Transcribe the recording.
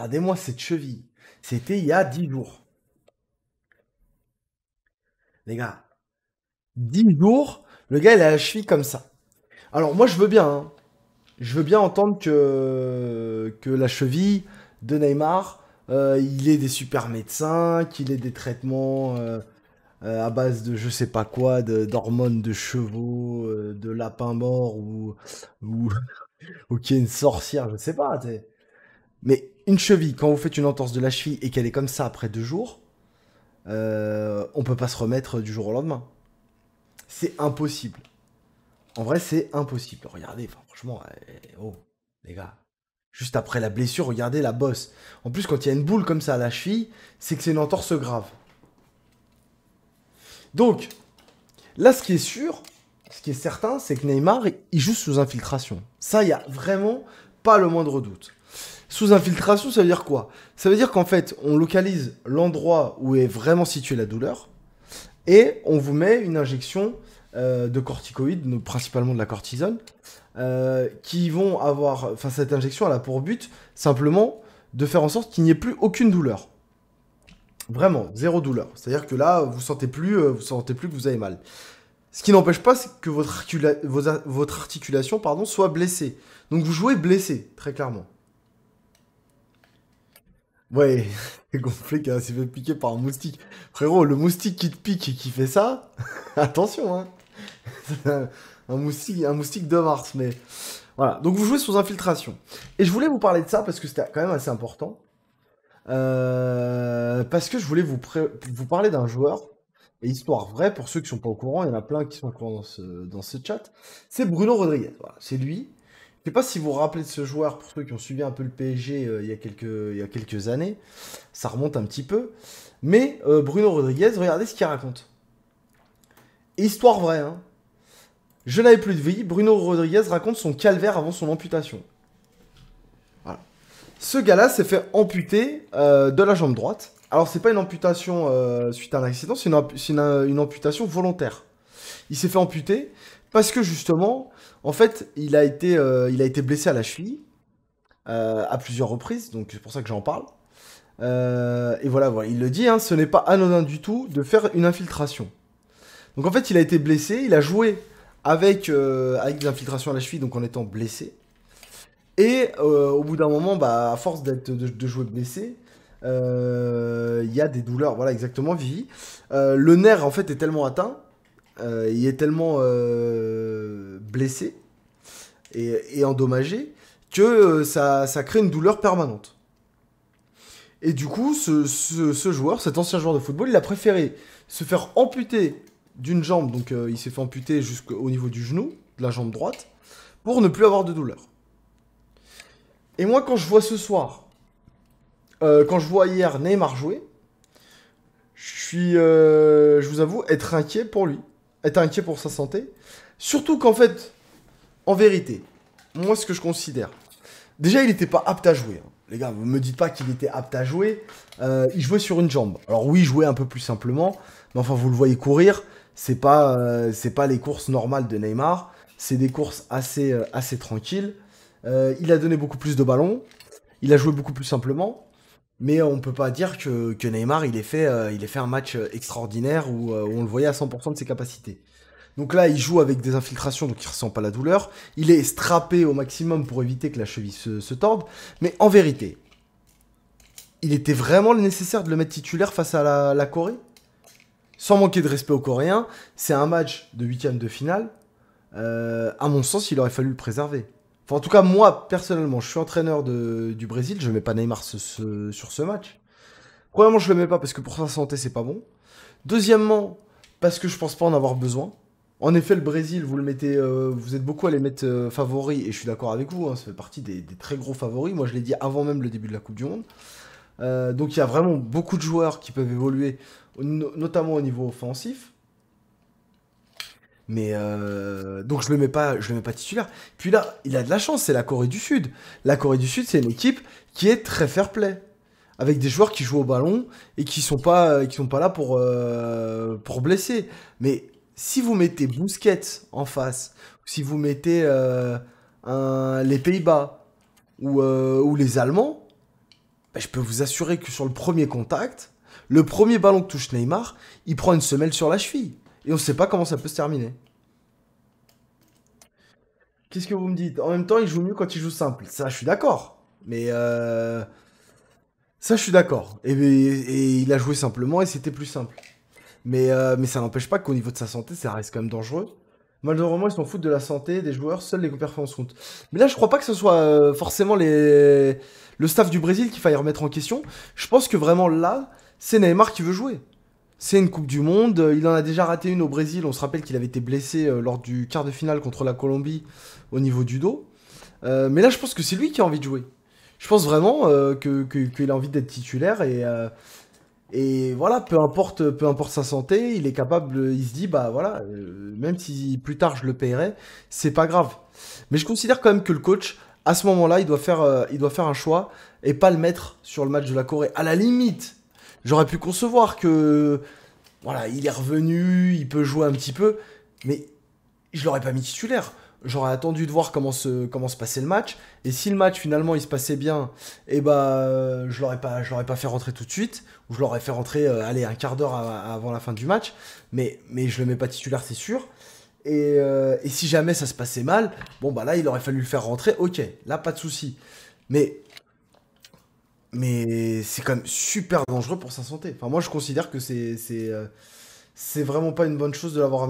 Regardez-moi cette cheville. C'était il y a 10 jours. Les gars, 10 jours, le gars, il a la cheville comme ça. Alors, moi, je veux bien. Hein. Je veux bien entendre que, que la cheville de Neymar, euh, il est des super médecins, qu'il ait des traitements euh, euh, à base de je sais pas quoi, d'hormones de, chevaux, de lapins morts ou, ou, est une sorcière, je sais pas. Mais une cheville, quand vous faites une entorse de la cheville et qu'elle est comme ça après deux jours, on euh, on peut pas se remettre du jour au lendemain. C'est impossible. En vrai, c'est impossible. Regardez, franchement, eh, oh, les gars. Juste après la blessure, regardez la bosse. En plus, quand il y a une boule comme ça à la cheville, c'est que c'est une entorse grave. Donc, là, ce qui est sûr, ce qui est certain, c'est que Neymar, il joue sous infiltration. Ça, il n'y a vraiment pas le moindre doute. Sous infiltration, ça veut dire quoi Ça veut dire qu'en fait, on localise l'endroit où est vraiment située la douleur et on vous met une injection euh, de corticoïdes, principalement de la cortisone, euh, qui vont avoir. Enfin, cette injection, elle a pour but simplement de faire en sorte qu'il n'y ait plus aucune douleur. Vraiment, zéro douleur. C'est-à-dire que là, vous sentez plus, euh, vous sentez plus que vous avez mal. Ce qui n'empêche pas que votre, votre articulation pardon, soit blessée. Donc vous jouez blessé, très clairement. Ouais, gonflé qui s'est fait piquer par un moustique. Frérot, le moustique qui te pique et qui fait ça, attention, hein. Un, moustique, un moustique de Mars, mais voilà. Donc vous jouez sous infiltration. Et je voulais vous parler de ça parce que c'était quand même assez important. Euh, parce que je voulais vous, vous parler d'un joueur, et histoire vraie, pour ceux qui sont pas au courant, il y en a plein qui sont au courant dans ce, chat, c'est Bruno Rodriguez. Voilà, c'est lui je sais pas si vous vous rappelez de ce joueur, pour ceux qui ont suivi un peu le PSG euh, il, y a quelques, années, ça remonte un petit peu. Mais euh, Bruno Rodriguez, regardez ce qu'il raconte. Histoire vraie, hein. Je n'avais plus de vie, Bruno Rodriguez raconte son calvaire avant son amputation. Voilà. Ce gars-là s'est fait amputer euh, de la jambe droite. Alors, c'est pas une amputation suite à un accident, c'est une amputation volontaire. Il s'est fait amputer parce que justement, en fait, il a été, euh, il a été blessé à la cheville euh, à plusieurs reprises, donc c'est pour ça que j'en parle. Euh, et voilà, voilà, il le dit, hein, ce n'est pas anodin du tout de faire une infiltration. Donc en fait, il a été blessé, il a joué avec, avec des infiltrations à la cheville, donc en étant blessé. Et au bout d'un moment, bah, à force d'être, de, de, jouer blessé, il y a des douleurs, voilà exactement, Vivi. le nerf en fait est tellement atteint euh, il est tellement euh, blessé et, endommagé que euh, ça, crée une douleur permanente. Et du coup, ce, joueur, cet ancien joueur de football, il a préféré se faire amputer d'une jambe, donc il s'est fait amputer jusqu'au niveau du genou, de la jambe droite, pour ne plus avoir de douleur. Et moi, quand je vois ce soir, quand je vois hier Neymar jouer, je suis, je vous avoue, être inquiet pour lui être inquiet pour sa santé. Surtout qu'en fait, en vérité, moi ce que je considère, déjà il n'était pas apte à jouer. Hein. Les gars, vous me dites pas qu'il était apte à jouer. Euh, il jouait sur une jambe. Alors oui, il jouait un peu plus simplement, mais enfin vous le voyez courir, c'est pas euh, c'est pas les courses normales de Neymar, c'est des courses assez euh, assez tranquilles. il a donné beaucoup plus de ballons, il a joué beaucoup plus simplement. Mais on peut pas dire que, Neymar, il ait, fait, euh, il fait un match euh, extraordinaire euh, où, on le voyait à 100% de ses capacités. Donc là, il joue avec des infiltrations, donc il ne ressent pas la douleur. Il est strappé au maximum pour éviter que la cheville se, torde. Mais en vérité, il était vraiment nécessaire de le mettre titulaire face à la, Corée Sans manquer de respect aux Coréens, c'est un match de huitième de finale. à mon sens, il aurait fallu le préserver en tout cas, moi, personnellement, je suis entraîneur du Brésil, je ne mets pas Neymar sur ce match. Premièrement, je le mets pas parce que pour sa santé, c'est pas bon. Deuxièmement, parce que je pense pas en avoir besoin. En effet, le Brésil, vous le mettez, euh, vous êtes beaucoup à les mettre euh, favoris, et je suis d'accord avec vous, hein, ça fait partie des, très gros favoris. Moi, je l'ai dit avant même le début de la Coupe du Monde. Euh, donc, il y a vraiment beaucoup de joueurs qui peuvent évoluer, notamment au niveau offensif. Mais euh, donc je ne mets pas, je le mets pas titulaire. Puis là, il a de la chance, c'est la Corée du Sud. La Corée du Sud, c'est une équipe qui est très fair play, avec des joueurs qui jouent au ballon et qui sont pas, euh, qui sont pas là pour euh, pour blesser. Mais si vous mettez Busquets en face, si vous mettez les Pays-Bas ou, les Allemands, ben, je peux vous assurer que sur le premier contact, le premier ballon que touche Neymar, il prend une semelle sur la cheville. Et on sait pas comment ça peut se terminer. Qu'est-ce que vous me dites En même temps, il joue mieux quand il joue simple. Ça, je suis d'accord. Mais euh, ça, je suis d'accord. Et, et, il a joué simplement et c'était plus simple. Mais, euh, mais ça n'empêche pas qu'au niveau de sa santé, ça reste quand même dangereux. Malheureusement, ils s'en foutent de la santé des joueurs, seuls les performances comptent. Mais là, je crois pas que ce soit euh, forcément le staff du Brésil qu'il faille remettre en question. Je pense que vraiment là, c'est Neymar qui veut jouer. C'est une Coupe du Monde. Euh, il en a déjà raté une au Brésil. On se rappelle qu'il avait été blessé euh, lors du quart de finale contre la Colombie au niveau du dos. Euh, mais là, je pense que c'est lui qui a envie de jouer. Je pense vraiment qu'il a envie d'être titulaire et, et voilà, peu importe, peu importe sa santé, il est capable. Il se dit bah voilà, même si plus tard je le paierai, c'est pas grave. Mais je considère quand même que le coach, à ce moment-là, il doit faire, il doit faire un choix et pas le mettre sur le match de la Corée. À la limite, J'aurais pu concevoir que voilà, il est revenu, il peut jouer un petit peu, mais je l'aurais pas mis titulaire. J'aurais attendu de voir comment se, comment se passait le match. Et si le match finalement il se passait bien, eh ben, je l'aurais pas, je l'aurais pas fait rentrer tout de suite, ou je l'aurais fait rentrer, euh, un quart d'heure avant la fin du match. Mais, mais je le mets pas titulaire, c'est sûr. Et, euh, et, si jamais ça se passait mal, bon bah là il aurait fallu le faire rentrer, ok, là pas de souci. Mais mais c'est quand même super dangereux pour sa santé. Enfin, moi, je considère que c'est euh, vraiment pas une bonne chose de l'avoir